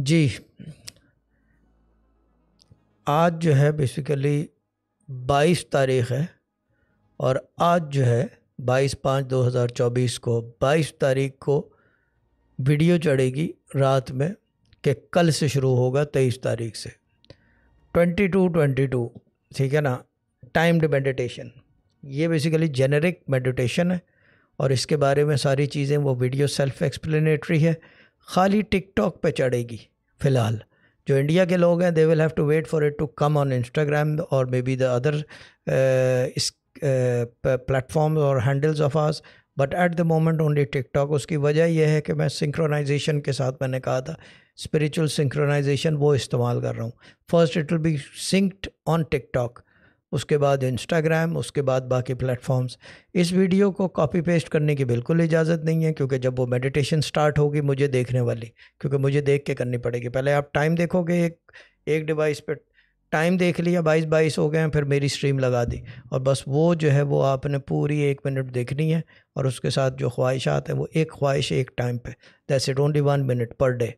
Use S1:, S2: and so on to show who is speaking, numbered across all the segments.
S1: जी आज जो है बेसिकली 22 तारीख है और आज जो है 22 पाँच 2024 को 22 तारीख को वीडियो चढ़ेगी रात में कि कल से शुरू होगा 23 तारीख से 22 22 ठीक है ना टाइम्ड मेडिटेशन ये बेसिकली जेनरिक मेडिटेशन है और इसके बारे में सारी चीज़ें वो वीडियो सेल्फ एक्सप्लेनेटरी है खाली टिकटॉक पे चढ़ेगी फ़िलहाल जो इंडिया के लोग हैं they will have to wait for it to come on Instagram और मे बी द अदर इस प्लेटफॉर्म और handles of ours but at the moment only TikTok उसकी वजह यह है कि मैं सिंक्रोनाइजेशन के साथ मैंने कहा था स्पिरिचुअल सिंक्रोनाइजेशन वो इस्तेमाल कर रहा हूँ first it will be synced on TikTok उसके बाद इंस्टाग्राम उसके बाद बाकी प्लेटफॉर्म्स इस वीडियो को कॉपी पेस्ट करने की बिल्कुल इजाज़त नहीं है क्योंकि जब वो मेडिटेशन स्टार्ट होगी मुझे देखने वाली क्योंकि मुझे देख के करनी पड़ेगी पहले आप टाइम देखोगे एक एक डिवाइस पर टाइम देख लिया बाईस बाईस हो गए हैं फिर मेरी स्ट्रीम लगा दी और बस वो जो है वो आपने पूरी एक मिनट देखनी है और उसके साथ जो ख्वाहिशात हैं वो एक ख्वाहिश एक टाइम पे that's it only one minute per day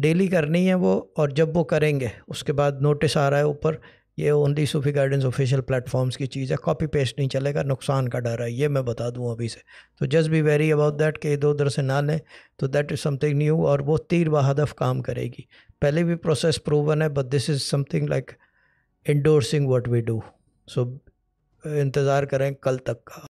S1: daily करनी है वो और जब वो करेंगे उसके बाद नोटिस आ रहा है ऊपर ये only Sufi guidance official platforms की चीज़ है कॉपी पेस्ट नहीं चलेगा नुकसान का डर है ये मैं बता दूँ अभी से तो just be very about that कि इधर उधर से ना लें तो दैट इज़ समथिंग न्यू और वो तीर बहादफ काम करेगी पहले भी प्रोसेस प्रूवन है but this is something like endorsing what we do so इंतज़ार करें कल तक का